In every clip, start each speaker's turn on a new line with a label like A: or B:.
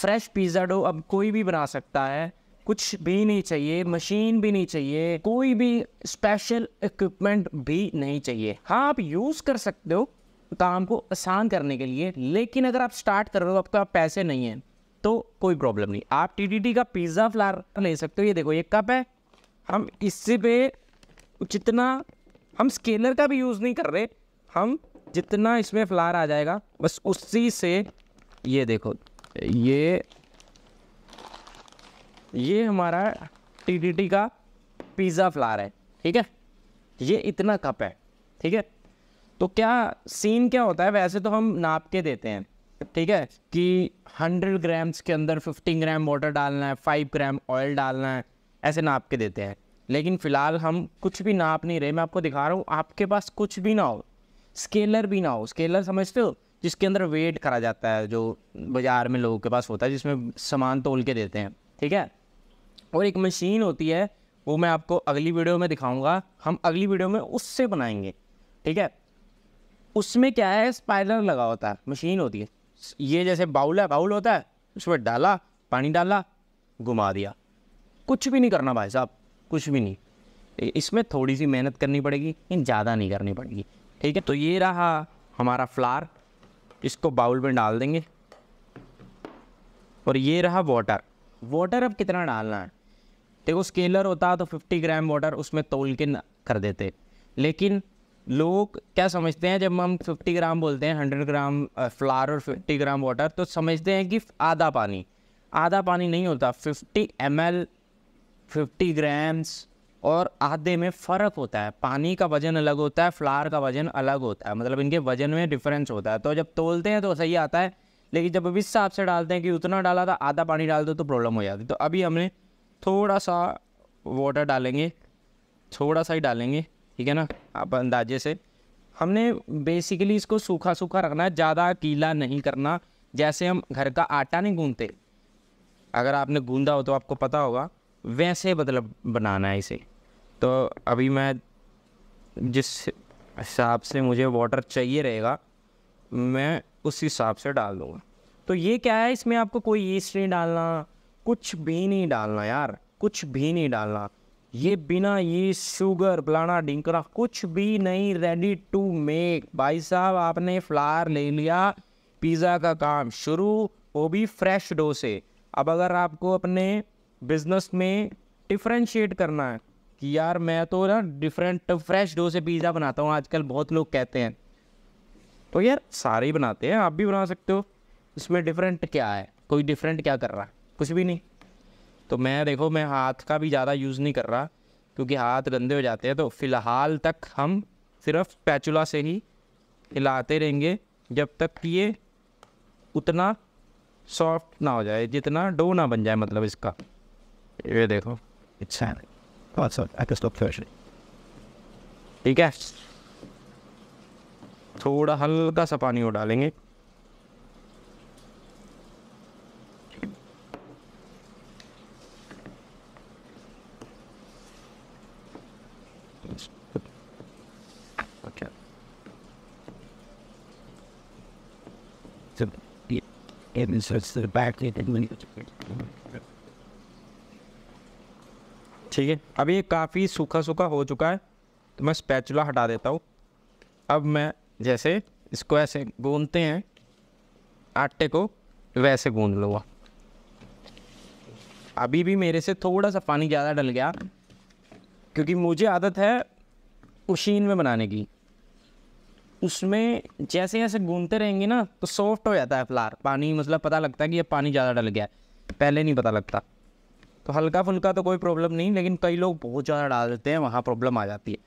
A: Fresh pizza dough अब कोई भी बना सकता है कुछ भी नहीं चाहिए मशीन भी नहीं चाहिए कोई भी स्पेशल इक्विपमेंट भी नहीं चाहिए हाँ आप यूज़ कर सकते हो काम को आसान करने के लिए लेकिन अगर आप स्टार्ट कर रहे हो आपका पैसे नहीं है तो कोई प्रॉब्लम नहीं आप टी का पिज़्ज़ा फ्लार ले सकते हो ये देखो ये कप है हम इससे पे जितना हम स्केलर का भी यूज़ नहीं कर रहे हम जितना इसमें फ्लार आ जाएगा बस उसी से ये देखो ये ये हमारा टी का पिज़्ज़ा फ्लार है ठीक है ये इतना कप है ठीक है तो क्या सीन क्या होता है वैसे तो हम नाप के देते हैं ठीक है कि 100 ग्राम्स के अंदर 15 ग्राम वाटर डालना है 5 ग्राम ऑयल डालना है ऐसे नाप के देते हैं लेकिन फ़िलहाल हम कुछ भी नाप नहीं रहे मैं आपको दिखा रहा हूँ आपके पास कुछ भी ना हो स्केलर भी ना हो स्केलर समझते हो जिसके अंदर वेट करा जाता है जो बाज़ार में लोगों के पास होता है जिसमें सामान तोल के देते हैं ठीक है और एक मशीन होती है वो मैं आपको अगली वीडियो में दिखाऊंगा हम अगली वीडियो में उससे बनाएंगे ठीक है उसमें क्या है स्पाइलर लगा होता है मशीन होती है ये जैसे बाउल है बाउल होता है उसमें डाला पानी डाला घुमा दिया कुछ भी नहीं करना भाई साहब कुछ भी नहीं इसमें थोड़ी सी मेहनत करनी पड़ेगी लेकिन ज़्यादा नहीं करनी पड़ेगी ठीक है तो ये रहा हमारा फ्लार इसको बाउल में डाल देंगे और ये रहा वाटर वाटर अब कितना डालना है देखो स्केलर होता तो 50 ग्राम वाटर उसमें तोल के कर देते लेकिन लोग क्या समझते हैं जब हम 50 ग्राम बोलते हैं 100 ग्राम फ्लावर और 50 ग्राम वाटर तो समझते हैं कि आधा पानी आधा पानी नहीं होता 50 एम एल फिफ्टी ग्राम्स और आधे में फ़र्क होता है पानी का वजन अलग होता है फ्लार का वजन अलग होता है मतलब इनके वजन में डिफरेंस होता है तो जब तोलते हैं तो सही आता है लेकिन जब इस हिसाब से डालते हैं कि उतना डाला था आधा पानी डाल दो तो प्रॉब्लम हो जाती तो अभी हमने थोड़ा सा वाटर डालेंगे थोड़ा सा ही डालेंगे ठीक है ना आप अंदाजे से हमने बेसिकली इसको सूखा सूखा रखना है ज़्यादा कीला नहीं करना जैसे हम घर का आटा नहीं गूंदते अगर आपने गूंदा हो तो आपको पता होगा वैसे मतलब बनाना है इसे तो अभी मैं जिस हिसाब से मुझे वाटर चाहिए रहेगा मैं उस हिसाब से डाल दूँगा तो ये क्या है इसमें आपको कोई ईस्ट नहीं डालना कुछ भी नहीं डालना यार कुछ भी नहीं डालना ये बिना ये शुगर बलाना डिंकरा कुछ भी नहीं रेडी टू मेक भाई साहब आपने फ्लावर ले लिया पिज़्ज़ा का काम शुरू वो भी फ्रेश डो से अब अगर आपको अपने बिजनेस में डिफ्रेंशिएट करना है कि यार मैं तो ना डिफरेंट फ्रेश डो से पिज़्ज़ा बनाता हूँ आजकल बहुत लोग कहते हैं तो यार सारे ही बनाते हैं आप भी बना सकते हो इसमें डिफरेंट क्या है कोई डिफरेंट क्या कर रहा है कुछ भी नहीं तो मैं देखो मैं हाथ का भी ज़्यादा यूज़ नहीं कर रहा क्योंकि हाथ गंदे हो जाते हैं तो फ़िलहाल तक हम सिर्फ पैचुला से ही हिलाते रहेंगे जब तक कि ये उतना सॉफ्ट ना हो जाए जितना डो ना बन जाए मतलब इसका ये देखो it's Oh, it's not. I can stop version. ठीक है थोड़ा हल्का सा पानी और डालेंगे So, it inserts the back, it ठीक है अब ये काफ़ी सूखा सूखा हो चुका है तो मैं स्पैचुला हटा देता हूँ अब मैं जैसे इसको ऐसे गूंदते हैं आटे को वैसे गूंद लूँगा अभी भी मेरे से थोड़ा सा पानी ज़्यादा डल गया क्योंकि मुझे आदत है उशीन में बनाने की उसमें जैसे जैसे गूंदते रहेंगे ना तो सॉफ्ट हो जाता है फ्लार पानी मतलब पता लगता है कि ये पानी ज़्यादा डल गया है पहले नहीं पता लगता तो हल्का फुल्का तो कोई प्रॉब्लम नहीं लेकिन कई लोग बहुत ज़्यादा डाल देते हैं वहाँ प्रॉब्लम आ जाती है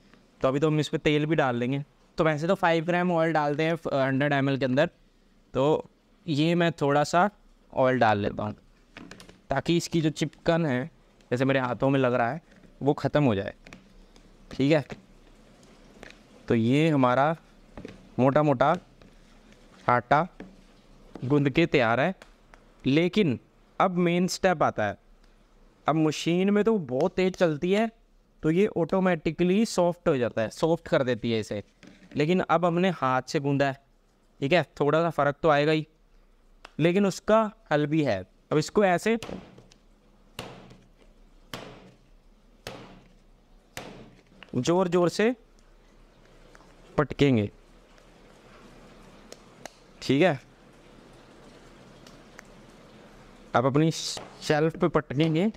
A: तो अभी तो हम इस पर तेल भी डाल देंगे तो वैसे तो फाइव ग्राम ऑयल डालते हैं हंड्रेड एम के अंदर तो ये मैं थोड़ा सा ऑयल डाल लेता हूँ ताकि इसकी जो चिपकन है जैसे मेरे हाथों में लग रहा है वो ख़त्म हो जाए ठीक है तो ये हमारा मोटा मोटा आटा गूँध के तैयार है लेकिन अब मेन स्टेप आता है अब मशीन में तो बहुत तेज़ चलती है तो ये ऑटोमेटिकली सॉफ्ट हो जाता है सॉफ्ट कर देती है इसे लेकिन अब हमने हाथ से गूंदा है ठीक है थोड़ा सा फ़र्क तो आएगा ही लेकिन उसका हल भी है अब इसको ऐसे ज़ोर ज़ोर से पटकेंगे ठीक है आप अपनी शेल्फ पे पटकेंगे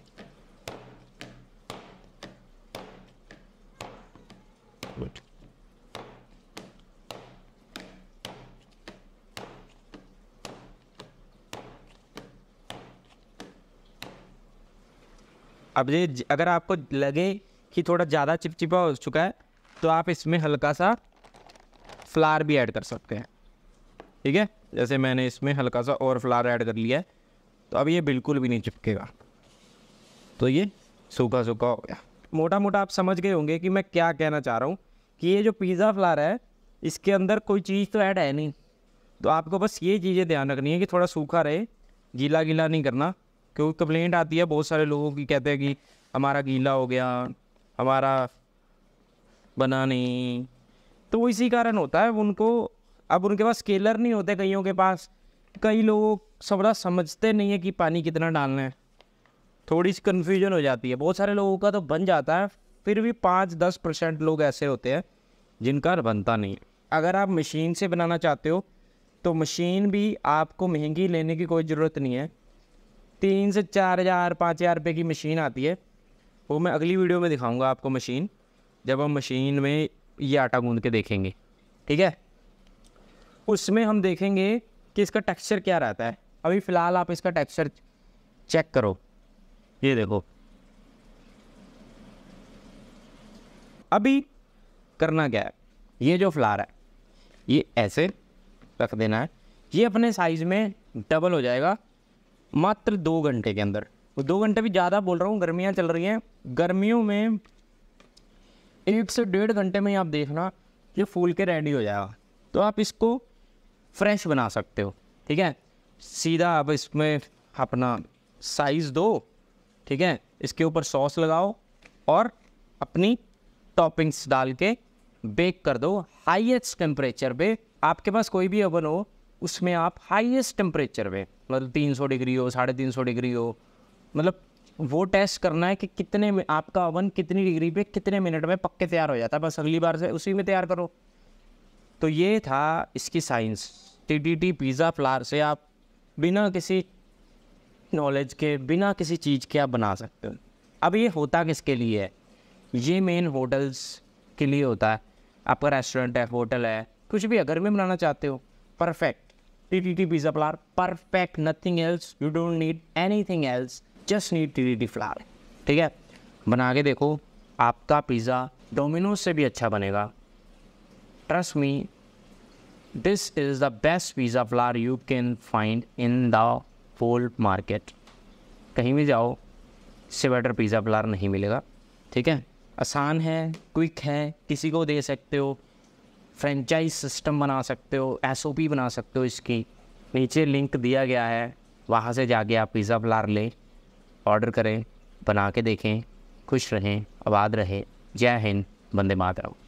A: अब ये अगर आपको लगे कि थोड़ा ज़्यादा चिपचिपा हो चुका है तो आप इसमें हल्का सा फ्लार भी ऐड कर सकते हैं ठीक है जैसे मैंने इसमें हल्का सा और फ्लार ऐड कर लिया है तो अब ये बिल्कुल भी नहीं चिपकेगा तो ये सूखा सूखा हो गया मोटा मोटा आप समझ गए होंगे कि मैं क्या कहना चाह रहा हूँ कि ये जो पिज़्ज़ा फ्लार है इसके अंदर कोई चीज़ तो ऐड है नहीं तो आपको बस ये चीज़ें ध्यान रखनी है कि थोड़ा सूखा रहे गीला गीला नहीं करना क्योंकि कंप्लेंट आती है बहुत सारे लोगों की कहते हैं कि हमारा गीला हो गया हमारा बना नहीं तो इसी कारण होता है उनको अब उनके पास स्केलर नहीं होते कईयों के पास कई लोग सबरा समझते नहीं है कि पानी कितना डालना है थोड़ी सी कन्फ्यूजन हो जाती है बहुत सारे लोगों का तो बन जाता है फिर भी पाँच दस परसेंट लोग ऐसे होते हैं जिनका बनता नहीं अगर आप मशीन से बनाना चाहते हो तो मशीन भी आपको महंगी लेने की कोई ज़रूरत नहीं है तीन से चार हज़ार पाँच हज़ार रुपये की मशीन आती है वो मैं अगली वीडियो में दिखाऊंगा आपको मशीन जब हम मशीन में ये आटा गूंद के देखेंगे ठीक है उसमें हम देखेंगे कि इसका टेक्सचर क्या रहता है अभी फ़िलहाल आप इसका टेक्सचर चेक करो ये देखो अभी करना क्या है ये जो फ्लार है ये ऐसे रख देना है ये अपने साइज़ में डबल हो जाएगा मात्र दो घंटे के अंदर दो घंटे भी ज़्यादा बोल रहा हूँ गर्मियाँ चल रही हैं गर्मियों में एक से डेढ़ घंटे में ही आप देखना ये फूल के रेडी हो जाएगा तो आप इसको फ्रेश बना सकते हो ठीक है सीधा आप इसमें अपना साइज़ दो ठीक है इसके ऊपर सॉस लगाओ और अपनी टॉपिंग्स डाल के बेक कर दो हाईएस्ट टेम्परेचर पे आपके पास कोई भी ओवन हो उसमें आप हाईएस्ट टेम्परेचर पे मतलब तीन सौ डिग्री हो साढ़े तीन सौ डिग्री हो मतलब वो टेस्ट करना है कि कितने में आपका ओवन कितनी डिग्री पे कितने मिनट में पक्के तैयार हो जाता है बस अगली बार से उसी में तैयार करो तो ये था इसकी science T T T pizza flour से आप बिना किसी नॉलेज के बिना किसी चीज़ के आप बना सकते हो अब ये होता किसके लिए है ये मेन होटल्स के लिए होता है आपका रेस्टोरेंट है होटल है कुछ भी अगर में बनाना चाहते हो perfect T T T pizza flour perfect nothing else you don't need anything else just need T T T flour ठीक है बना के देखो आपका पिज़्ज़ा डोमिनोज से भी अच्छा बनेगा trust me this is the best pizza flour you can find in the whole market कहीं भी जाओ इससे बेटर पिज़्ज़ा फ्लार नहीं मिलेगा ठीक है आसान है क्विक है किसी को दे सकते हो फ्रेंचाइज सिस्टम बना सकते हो एस बना सकते हो इसकी नीचे लिंक दिया गया है वहाँ से जाके आप पिज़्ज़ा फ्लार लें ऑर्डर करें बना के देखें खुश रहें आबाद रहें जय हिंद बंदे मातरम